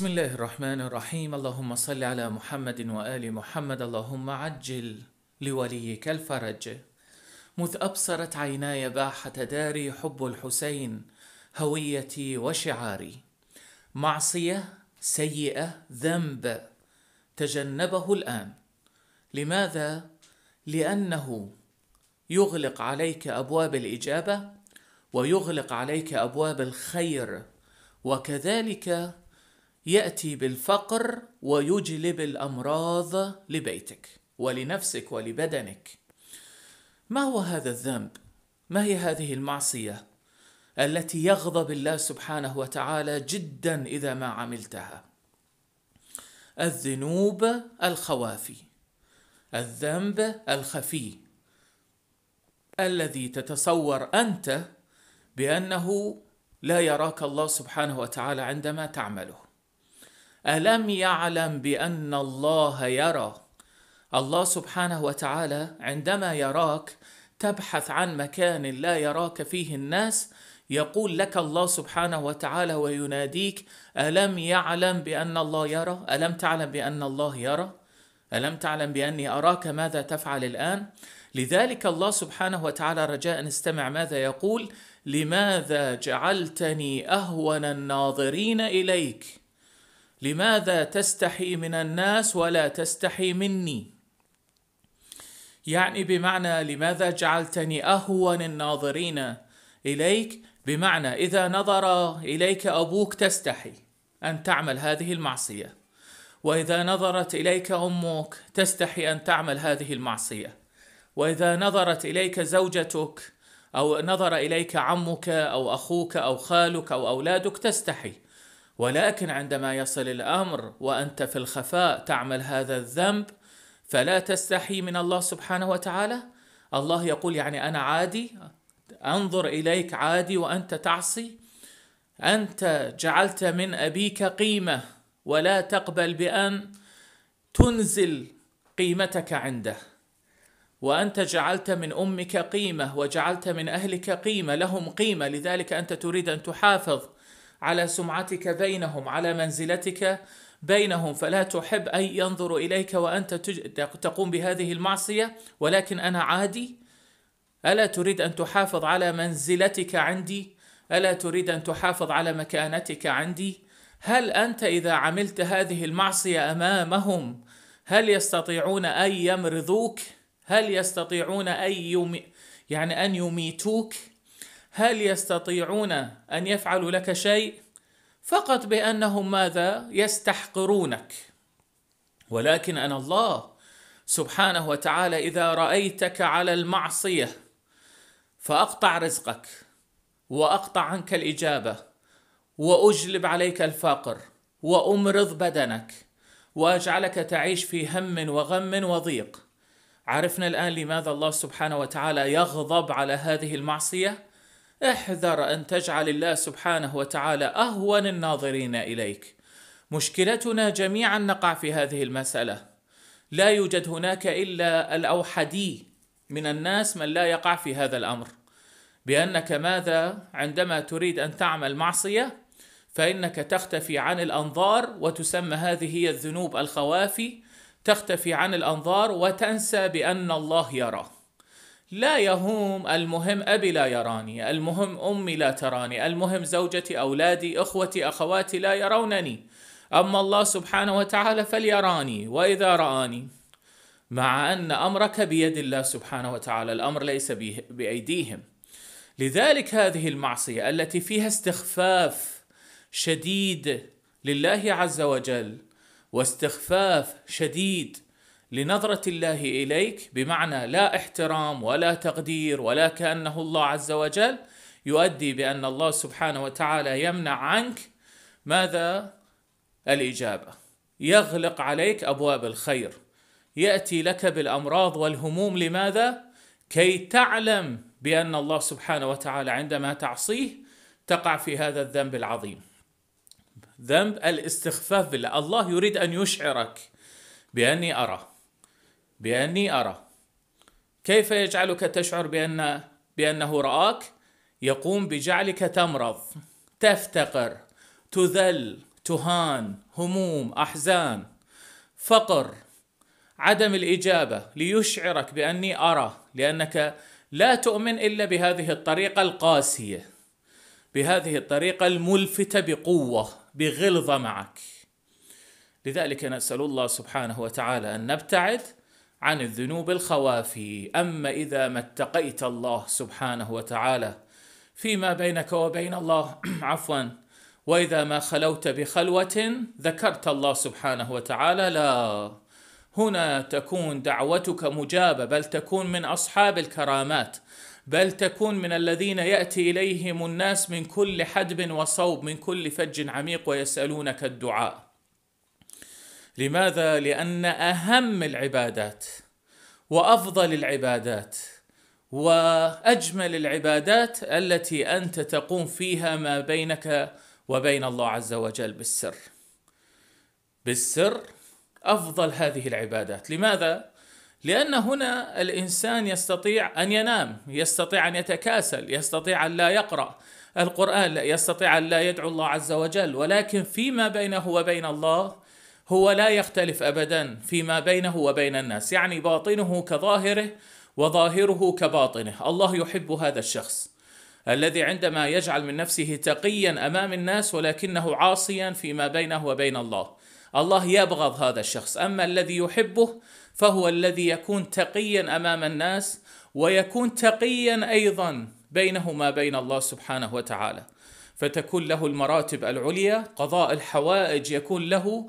بسم الله الرحمن الرحيم اللهم صل على محمد وآل محمد اللهم عجل لوليك الفرج مذ أبصرت عيناي باحة داري حب الحسين هويتي وشعاري معصية سيئة ذنب تجنبه الآن لماذا؟ لأنه يغلق عليك أبواب الإجابة ويغلق عليك أبواب الخير وكذلك ياتي بالفقر ويجلب الامراض لبيتك ولنفسك ولبدنك ما هو هذا الذنب ما هي هذه المعصيه التي يغضب الله سبحانه وتعالى جدا اذا ما عملتها الذنوب الخوافي الذنب الخفي الذي تتصور انت بانه لا يراك الله سبحانه وتعالى عندما تعمله الم يعلم بان الله يرى الله سبحانه وتعالى عندما يراك تبحث عن مكان لا يراك فيه الناس يقول لك الله سبحانه وتعالى ويناديك الم يعلم بان الله يرى الم تعلم بان الله يرى الم تعلم باني اراك ماذا تفعل الان لذلك الله سبحانه وتعالى رجاء استمع ماذا يقول لماذا جعلتني اهون الناظرين اليك لماذا تستحي من الناس ولا تستحي مني يعني بمعنى لماذا جعلتني اهون الناظرين اليك بمعنى اذا نظر اليك ابوك تستحي ان تعمل هذه المعصيه واذا نظرت اليك امك تستحي ان تعمل هذه المعصيه واذا نظرت اليك زوجتك او نظر اليك عمك او اخوك او خالك او اولادك تستحي ولكن عندما يصل الامر وانت في الخفاء تعمل هذا الذنب فلا تستحي من الله سبحانه وتعالى الله يقول يعني انا عادي انظر اليك عادي وانت تعصي انت جعلت من ابيك قيمه ولا تقبل بان تنزل قيمتك عنده وانت جعلت من امك قيمه وجعلت من اهلك قيمه لهم قيمه لذلك انت تريد ان تحافظ على سمعتك بينهم على منزلتك بينهم فلا تحب أن ينظروا إليك وأنت تقوم بهذه المعصية ولكن أنا عادي ألا تريد أن تحافظ على منزلتك عندي ألا تريد أن تحافظ على مكانتك عندي هل أنت إذا عملت هذه المعصية أمامهم هل يستطيعون أن يمرضوك هل يستطيعون أن يمي... يعني أن يميتوك هل يستطيعون ان يفعلوا لك شيء فقط بانهم ماذا يستحقرونك ولكن انا الله سبحانه وتعالى اذا رايتك على المعصيه فاقطع رزقك واقطع عنك الاجابه واجلب عليك الفقر وامرض بدنك واجعلك تعيش في هم وغم وضيق عرفنا الان لماذا الله سبحانه وتعالى يغضب على هذه المعصيه احذر أن تجعل الله سبحانه وتعالى أهون الناظرين إليك مشكلتنا جميعا نقع في هذه المسألة لا يوجد هناك إلا الأوحدي من الناس من لا يقع في هذا الأمر بأنك ماذا عندما تريد أن تعمل معصية فإنك تختفي عن الأنظار وتسمى هذه هي الذنوب الخوافي تختفي عن الأنظار وتنسى بأن الله يرى لا يهوم المهم أبي لا يراني المهم أمي لا تراني المهم زوجتي أولادي إخوتي أخواتي لا يرونني أما الله سبحانه وتعالى فليراني وإذا رآني مع أن أمرك بيد الله سبحانه وتعالى الأمر ليس بأيديهم لذلك هذه المعصية التي فيها استخفاف شديد لله عز وجل واستخفاف شديد لنظرة الله إليك بمعنى لا احترام ولا تقدير ولا كأنه الله عز وجل يؤدي بأن الله سبحانه وتعالى يمنع عنك ماذا؟ الإجابة يغلق عليك أبواب الخير يأتي لك بالأمراض والهموم لماذا؟ كي تعلم بأن الله سبحانه وتعالى عندما تعصيه تقع في هذا الذنب العظيم ذنب الاستخفاف بالله الله يريد أن يشعرك بأني أرى بأني أرى كيف يجعلك تشعر بأن بأنه رآك يقوم بجعلك تمرض تفتقر تذل تهان هموم أحزان فقر عدم الإجابة ليشعرك بأني أرى لأنك لا تؤمن إلا بهذه الطريقة القاسية بهذه الطريقة الملفتة بقوة بغلظة معك لذلك نسأل الله سبحانه وتعالى أن نبتعد عن الذنوب الخوافي اما اذا ما اتقيت الله سبحانه وتعالى فيما بينك وبين الله عفوا واذا ما خلوت بخلوه ذكرت الله سبحانه وتعالى لا هنا تكون دعوتك مجابه بل تكون من اصحاب الكرامات بل تكون من الذين ياتي اليهم الناس من كل حدب وصوب من كل فج عميق ويسالونك الدعاء لماذا؟ لأن أهم العبادات وأفضل العبادات وأجمل العبادات التي أنت تقوم فيها ما بينك وبين الله عز وجل بالسر. بالسر أفضل هذه العبادات، لماذا؟ لأن هنا الإنسان يستطيع أن ينام، يستطيع أن يتكاسل، يستطيع أن لا يقرأ القرآن، يستطيع أن لا يدعو الله عز وجل، ولكن فيما بينه وبين الله هو لا يختلف ابدا فيما بينه وبين الناس يعني باطنه كظاهره وظاهره كباطنه الله يحب هذا الشخص الذي عندما يجعل من نفسه تقيا امام الناس ولكنه عاصيا فيما بينه وبين الله الله يبغض هذا الشخص اما الذي يحبه فهو الذي يكون تقيا امام الناس ويكون تقيا ايضا بينه ما بين الله سبحانه وتعالى فتكون له المراتب العليا قضاء الحوائج يكون له